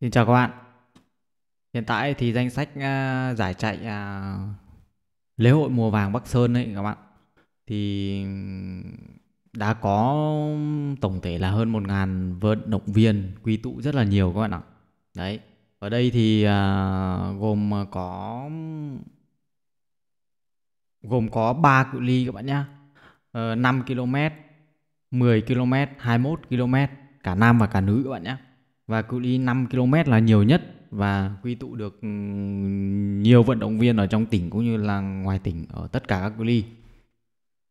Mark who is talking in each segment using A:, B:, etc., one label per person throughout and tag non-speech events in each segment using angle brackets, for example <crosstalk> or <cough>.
A: Xin chào các bạn. Hiện tại thì danh sách à, giải chạy à, lễ hội mùa vàng Bắc Sơn ấy các bạn thì đã có tổng thể là hơn 1.000 vận động viên quy tụ rất là nhiều các bạn ạ. Đấy. Ở đây thì à, gồm à, có gồm có 3 cự ly các bạn nhá. À, 5 km, 10 km, 21 km cả nam và cả nữ các bạn nhé và cự ly 5 km là nhiều nhất và quy tụ được ừ, nhiều vận động viên ở trong tỉnh cũng như là ngoài tỉnh ở tất cả các cự ly.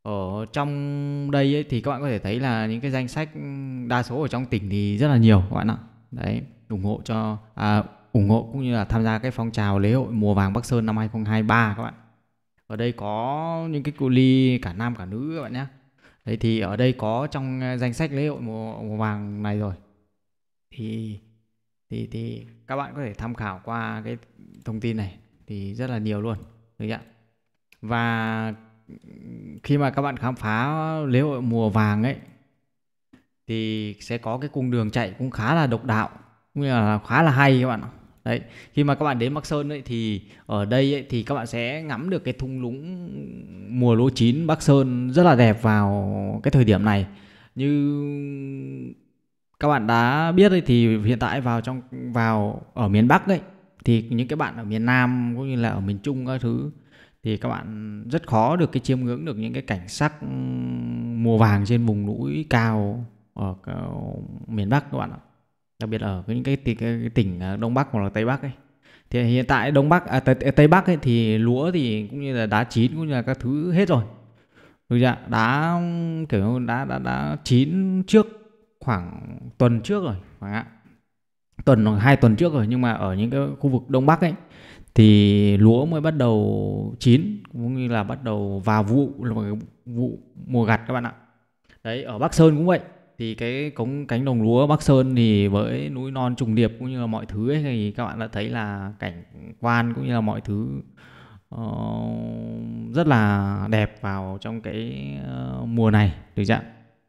A: Ở trong đây ấy, thì các bạn có thể thấy là những cái danh sách ừ, đa số ở trong tỉnh thì rất là nhiều các bạn ạ. Đấy, ủng hộ cho à, ủng hộ cũng như là tham gia cái phong trào lễ hội mùa vàng Bắc Sơn năm 2023 các bạn. Ở đây có những cái cự ly cả nam cả nữ các bạn nhé. Đấy thì ở đây có trong ờ, danh sách lễ hội mùa, mùa vàng này rồi thì thì thì các bạn có thể tham khảo qua cái thông tin này thì rất là nhiều luôn được ạ và khi mà các bạn khám phá lễ hội mùa vàng ấy thì sẽ có cái cung đường chạy cũng khá là độc đạo cũng như là khá là hay các bạn đấy khi mà các bạn đến Bắc Sơn ấy thì ở đây ấy, thì các bạn sẽ ngắm được cái thung lũng mùa lúa chín Bắc Sơn rất là đẹp vào cái thời điểm này như các bạn đã biết ấy, thì hiện tại vào trong vào ở miền Bắc ấy thì những cái bạn ở miền Nam cũng như là ở miền Trung các thứ thì các bạn rất khó được cái chiêm ngưỡng được những cái cảnh sắc ừ, mùa vàng trên vùng núi cao ở miền Bắc các bạn ạ đặc biệt ở những cái, cái, cái tỉnh à, Đông Bắc hoặc là Tây Bắc ấy thì hiện tại Đông Bắc à, Tây, Tây Bắc ấy thì lúa thì cũng như là đá chín cũng như là các thứ hết rồi được chưa đá kiểu đá đã đã chín trước khoảng tuần trước rồi phải ạ tuần hoặc hai tuần trước rồi nhưng mà ở những cái khu vực đông bắc ấy thì lúa mới bắt đầu chín cũng như là bắt đầu vào vụ vụ mùa gặt các bạn ạ đấy ở bắc sơn cũng vậy thì cái cống cánh đồng lúa bắc sơn thì với núi non trùng điệp cũng như là mọi thứ ấy, thì các bạn đã thấy là cảnh quan cũng như là mọi thứ uh, rất là đẹp vào trong cái uh, mùa này được chưa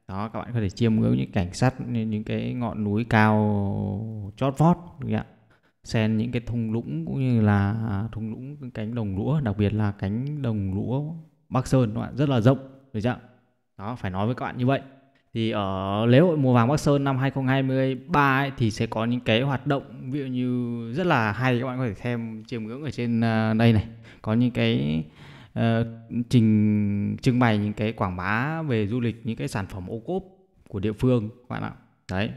A: đó các bạn có thể chiêm ngưỡng những cảnh sắt những cái ngọn núi cao chót vót đúng không ạ xen những cái thung lũng cũng như là thung lũng cánh đồng lúa đặc biệt là cánh đồng lúa bắc sơn các bạn rất là rộng được chưa đó phải nói với các bạn như vậy thì ở lễ hội mùa vàng Bắc Sơn năm 2023 ấy, thì sẽ có những cái hoạt động ví dụ như rất là hay các bạn có thể xem chiêm ngưỡng ở trên ờ, đây này có những cái Ờ, trình trưng bày những cái quảng bá về du lịch những cái sản phẩm ô cốp của địa phương các bạn ạ đấy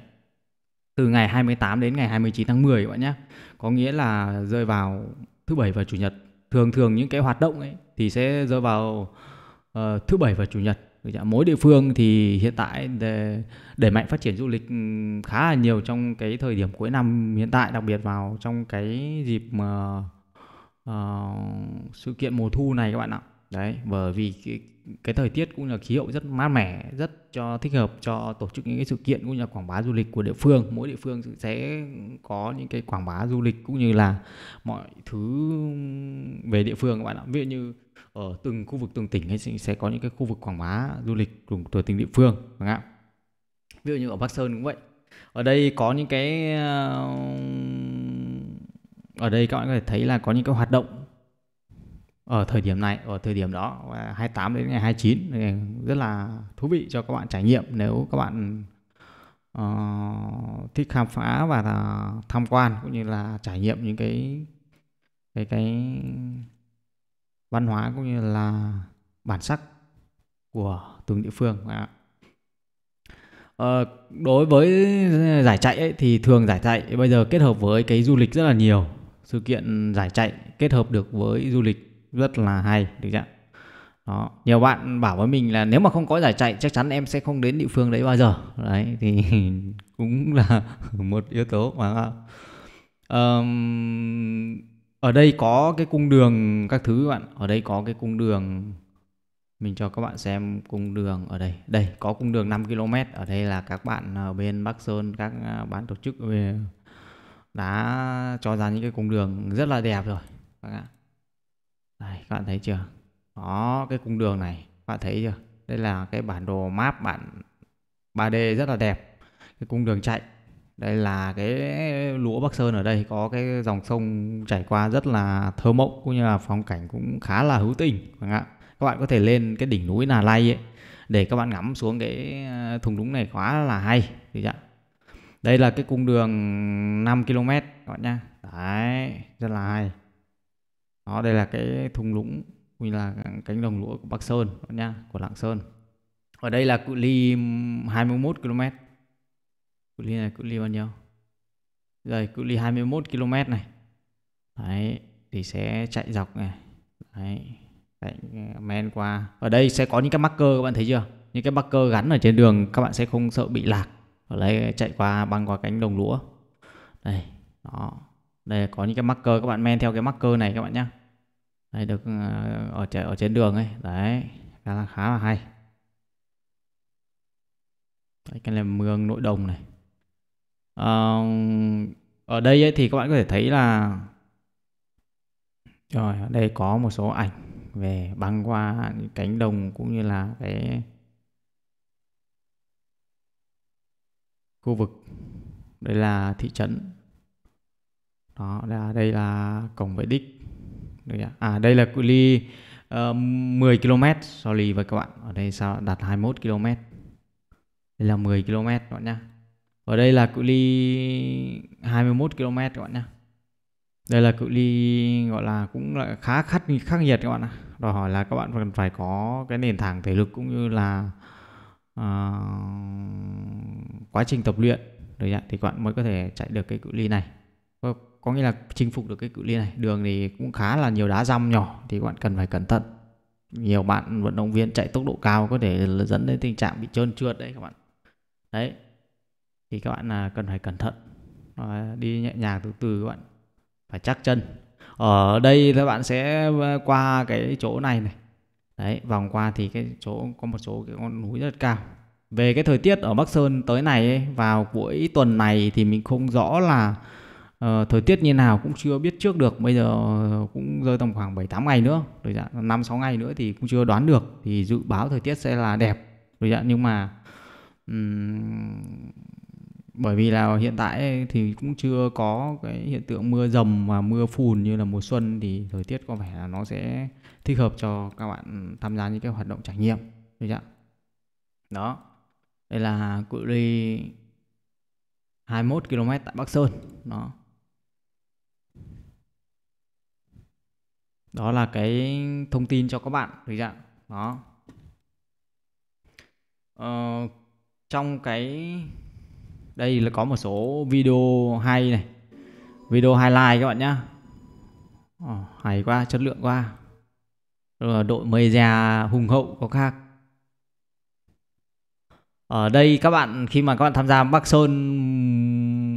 A: từ ngày 28 đến ngày 29 tháng 10 các bạn nhé có nghĩa là rơi vào thứ bảy và chủ nhật thường thường những cái hoạt động ấy thì sẽ rơi vào uh, thứ bảy và chủ nhật mỗi địa phương thì hiện tại để, để mạnh phát triển du lịch ừ, khá là nhiều trong cái thời điểm cuối năm hiện tại đặc biệt vào trong cái dịp uh, Ờ, sự kiện mùa thu này các bạn ạ đấy bởi vì cái, cái thời tiết cũng là khí hậu rất mát mẻ rất cho thích hợp cho tổ chức những cái sự kiện cũng như là quảng bá du lịch của địa phương mỗi địa phương sẽ có những cái quảng bá du lịch cũng như là mọi thứ về địa phương các bạn ạ ví dụ như ở từng khu vực từng tỉnh ấy sẽ có những cái khu vực quảng bá du lịch của từng địa phương các bạn ví dụ như ở bắc sơn cũng vậy ở đây có những cái uh, ở đây các bạn có thể thấy là có những cái hoạt động ở thời điểm này ở thời điểm đó 28 đến ngày 29 rất là thú vị cho các bạn trải nghiệm nếu các bạn uh, thích khám phá và tham quan cũng như là trải nghiệm những cái cái cái văn hóa cũng như là bản sắc của từng địa phương à. ờ, đối với giải chạy ấy, thì thường giải chạy bây giờ kết hợp với cái du lịch rất là nhiều sự kiện giải chạy kết hợp được với du lịch rất là hay được chưa đó nhiều bạn bảo với mình là nếu mà không có giải chạy chắc chắn em sẽ không đến địa phương đấy bao giờ đấy thì <laughs> cũng là <laughs> một yếu tố mà um, ở đây có cái cung đường các thứ bạn ở đây có cái cung đường mình cho các bạn xem cung đường ở đây đây có cung đường 5 km ở đây là các bạn ở bên Bắc Sơn các à, bạn tổ chức về đã cho ra những cái cung đường rất là đẹp rồi các bạn đây các bạn thấy chưa Có cái cung đường này các bạn thấy chưa đây là cái bản đồ map bản 3D rất là đẹp cái cung đường chạy đây là cái lũa Bắc Sơn ở đây có cái dòng sông chảy qua rất là thơ mộng cũng như là phong cảnh cũng khá là hữu tình các bạn có thể lên cái đỉnh núi Nà Lai ấy để các bạn ngắm xuống cái ờ, thùng đúng này quá là hay thì ạ đây là cái cung đường 5 km các bạn nhá đấy rất là hay đó đây là cái thung lũng như là cánh đồng lúa của Bắc Sơn các bạn nhá của Lạng Sơn ở đây là cự ly 21 km cự ly này cự ly bao nhiêu rồi cự ly 21 km này đấy thì sẽ chạy dọc này đấy chạy ờ, men qua ở đây sẽ có những cái marker các bạn thấy chưa những cái marker gắn ở trên đường các bạn sẽ không sợ bị lạc và lấy chạy qua băng qua cánh đồng lúa đây đó đây có những cái marker các bạn men theo cái marker này các bạn nhé đây được ờ, ở trên ở trên đường ấy đấy khá là khá là hay đấy, cái này mương nội đồng này à, ở đây ấy, thì các bạn có thể thấy là rồi ở đây có một số ảnh về băng qua những cánh đồng cũng như là cái khu vực đây là thị trấn đó là đây là cổng vệ đích đây à đây là cự ly uh, 10 km sorry với các bạn ở đây sao đặt 21 km đây là 10 km các bạn nhá ở đây là cự ly 21 km các bạn nhá đây là cự ly gọi là cũng là khá khắc khắc nhiệt các bạn ạ đòi hỏi là các bạn cần phải có cái nền tảng thể lực cũng như là uh, quá trình tập luyện rồi ạ thì bạn mới có thể chạy được cái cự ly này có, có nghĩa là chinh phục được cái cự ly này đường thì cũng khá là nhiều đá răm nhỏ thì bạn cần phải cẩn thận nhiều bạn vận động viên chạy tốc độ cao có thể dẫn đến tình trạng bị trơn trượt đấy các bạn đấy thì các bạn là cần phải cẩn thận đi nhẹ nhàng từ từ các bạn phải chắc chân ở đây các bạn sẽ à, qua cái chỗ này này đấy vòng qua thì cái chỗ có một số cái con núi rất cao về cái thời tiết ở Bắc Sơn tới này vào cuối tuần này thì mình không rõ là uh, thời tiết như nào cũng chưa biết trước được bây giờ cũng rơi tầm khoảng 7 8 ngày nữa rồi dạ 5 6 ngày nữa thì cũng chưa đoán được thì dự báo thời tiết sẽ là đẹp rồi dạ nhưng mà um, bởi vì là hiện tại thì cũng chưa có cái hiện tượng mưa dầm và mưa phùn như là mùa xuân thì thời tiết có vẻ là nó sẽ thích hợp cho các bạn tham gia những cái hoạt động trải nghiệm được chưa? Đó đây là cự ly 21 km tại Bắc Sơn đó đó là cái thông tin cho các bạn thấy chưa đó ờ, trong cái đây là có một số video hay này video highlight các bạn nhá oh, hay quá chất lượng quá đội mây già hùng hậu có khác ở đây các bạn khi mà các bạn tham gia Bắc Sơn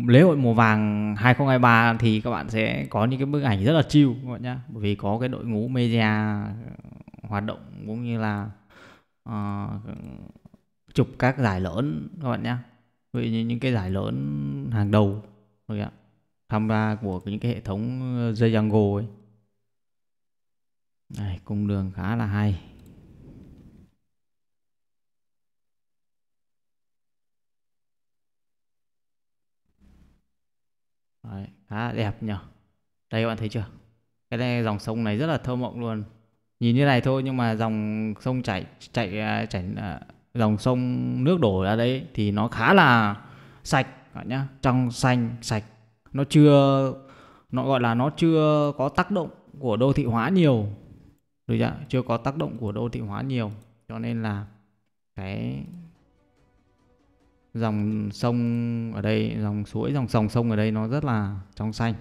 A: lễ hội mùa vàng 2023 thì các bạn sẽ có những cái bức ảnh rất là chiêu các bạn nhá bởi vì có cái đội ngũ media hoạt động cũng như là uh, chụp các giải lớn các bạn nhá ví như những cái giải lớn hàng đầu rồi ạ tham gia của những cái hệ thống Django ấy này cung đường khá là hay Đấy, khá là đẹp nhỉ đây các bạn thấy chưa cái này dòng sông này rất là thơ mộng luôn nhìn như này thôi nhưng mà dòng sông chảy chảy à, chảy à, dòng sông nước đổ ra đấy thì nó khá là sạch bạn nhá trong xanh sạch nó chưa nó gọi là nó chưa có tác động của đô thị hóa nhiều được chưa chưa có tác động của đô thị hóa nhiều cho nên là cái dòng sông ở đây dòng suối dòng sông sông ở đây nó rất là trong xanh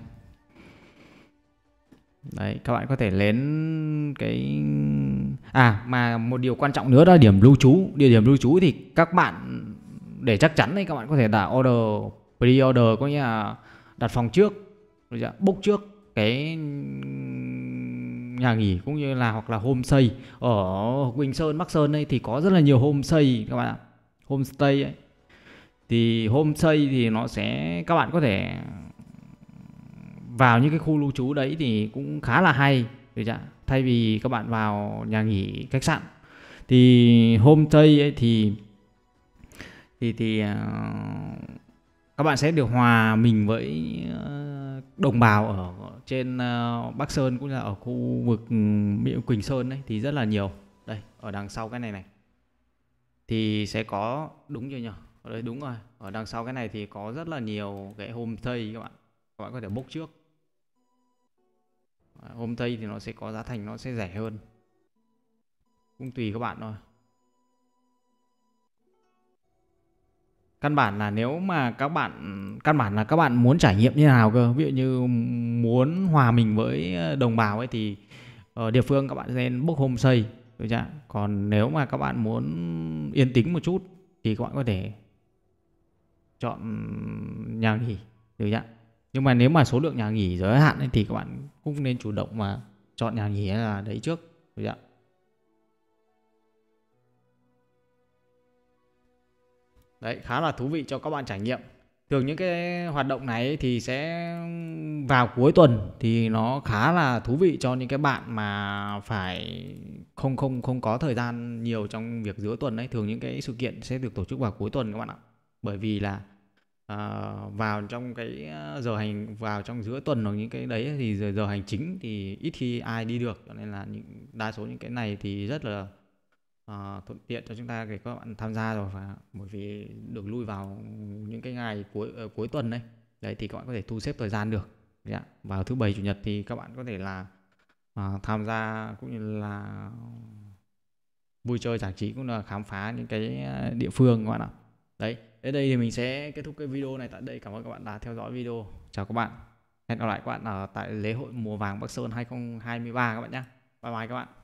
A: đấy các bạn có thể lén cái à mà một điều quan trọng nữa đó là điểm lưu trú địa điểm lưu trú thì các bạn để chắc chắn thì các bạn có thể là order pre order có nghĩa là đặt phòng trước bốc trước cái nhà nghỉ cũng như là hoặc là homestay ở Quỳnh Sơn Bắc Sơn đây thì có rất là nhiều homestay các bạn ạ homestay ấy thì homestay thì nó sẽ các bạn có thể vào những cái khu lưu trú đấy thì cũng khá là hay được chưa? thay vì các bạn vào nhà nghỉ khách sạn thì homestay ấy thì thì thì à, các bạn sẽ được hòa mình với ờ, đồng bào ở trên ờ, Bắc Sơn cũng là ở khu vực ừ, Quỳnh Sơn đấy thì rất là nhiều đây ở đằng sau cái này này thì sẽ có đúng chưa nhỉ ở đây đúng rồi ở đằng sau cái này thì có rất là nhiều cái hôm homestay các bạn các bạn có thể bốc trước hôm homestay thì nó sẽ có giá thành nó sẽ rẻ hơn cũng tùy các bạn thôi căn bản là nếu mà các bạn căn bản là các bạn muốn trải nghiệm như nào cơ ví dụ như muốn hòa mình với ờ, đồng bào ấy thì ở địa phương các bạn nên bốc hôm xây, được chưa còn nếu mà các bạn muốn yên tĩnh một chút thì các bạn có thể chọn nhà nghỉ được chưa nhưng mà nếu mà số lượng nhà nghỉ giới hạn thì các bạn cũng nên chủ động mà chọn nhà nghỉ là đấy trước được chưa đấy khá là thú vị cho các bạn trải nghiệm thường những cái hoạt động này thì sẽ vào cuối tuần thì nó khá là thú vị cho những cái bạn mà phải không không không có thời gian nhiều trong việc giữa tuần đấy thường những cái sự kiện sẽ được tổ chức vào cuối tuần các bạn ạ bởi vì là Ờ, vào trong cái ờ, giờ hành vào trong giữa tuần hoặc những cái đấy thì giờ, giờ hành chính thì ít khi ai đi được cho nên là những đa số những cái này thì rất là à, thuận tiện cho chúng ta để các bạn tham gia rồi và bởi vì được lui vào những cái ngày cuối uh, cuối tuần đấy đấy thì các bạn có thể thu xếp thời gian được ạ. Dạ. vào thứ bảy chủ nhật thì các bạn có thể là à, tham gia cũng như là vui chơi giải trí cũng là khám phá những cái địa phương các bạn ạ đấy Đến đây thì mình sẽ kết thúc cái video này tại đây. Cảm ơn các bạn đã theo dõi video. Chào các bạn. Hẹn gặp lại các bạn ở tại lễ hội mùa vàng Bắc Sơn 2023 các bạn nhé. Bye bye các bạn.